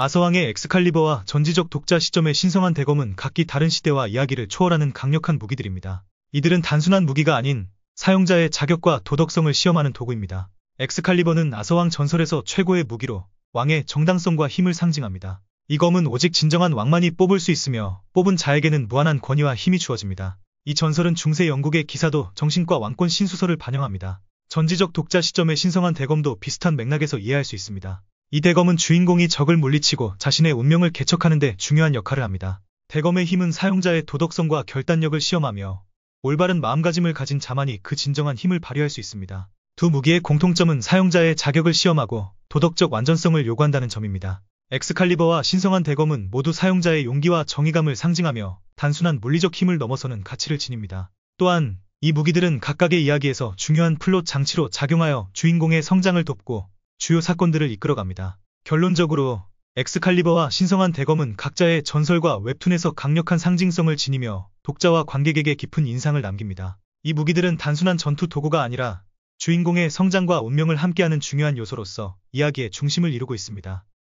아서왕의 엑스칼리버와 전지적 독자 시점에 신성한 대검은 각기 다른 시대와 이야기를 초월하는 강력한 무기들입니다. 이들은 단순한 무기가 아닌 사용자의 자격과 도덕성을 시험하는 도구입니다. 엑스칼리버는 아서왕 전설에서 최고의 무기로 왕의 정당성과 힘을 상징합니다. 이 검은 오직 진정한 왕만이 뽑을 수 있으며 뽑은 자에게는 무한한 권위와 힘이 주어집니다. 이 전설은 중세 영국의 기사도 정신과 왕권 신수설을 반영합니다. 전지적 독자 시점의 신성한 대검도 비슷한 맥락에서 이해할 수 있습니다. 이 대검은 주인공이 적을 물리치고 자신의 운명을 개척하는 데 중요한 역할을 합니다. 대검의 힘은 사용자의 도덕성과 결단력을 시험하며 올바른 마음가짐을 가진 자만이 그 진정한 힘을 발휘할 수 있습니다. 두 무기의 공통점은 사용자의 자격을 시험하고 도덕적 완전성을 요구한다는 점입니다. 엑스칼리버와 신성한 대검은 모두 사용자의 용기와 정의감을 상징하며 단순한 물리적 힘을 넘어서는 가치를 지닙니다. 또한 이 무기들은 각각의 이야기에서 중요한 플롯 장치로 작용하여 주인공의 성장을 돕고 주요 사건들을 이끌어갑니다. 결론적으로 엑스칼리버와 신성한 대검은 각자의 전설과 웹툰에서 강력한 상징성을 지니며 독자와 관객에게 깊은 인상을 남깁니다. 이 무기들은 단순한 전투 도구가 아니라 주인공의 성장과 운명을 함께하는 중요한 요소로서 이야기의 중심을 이루고 있습니다.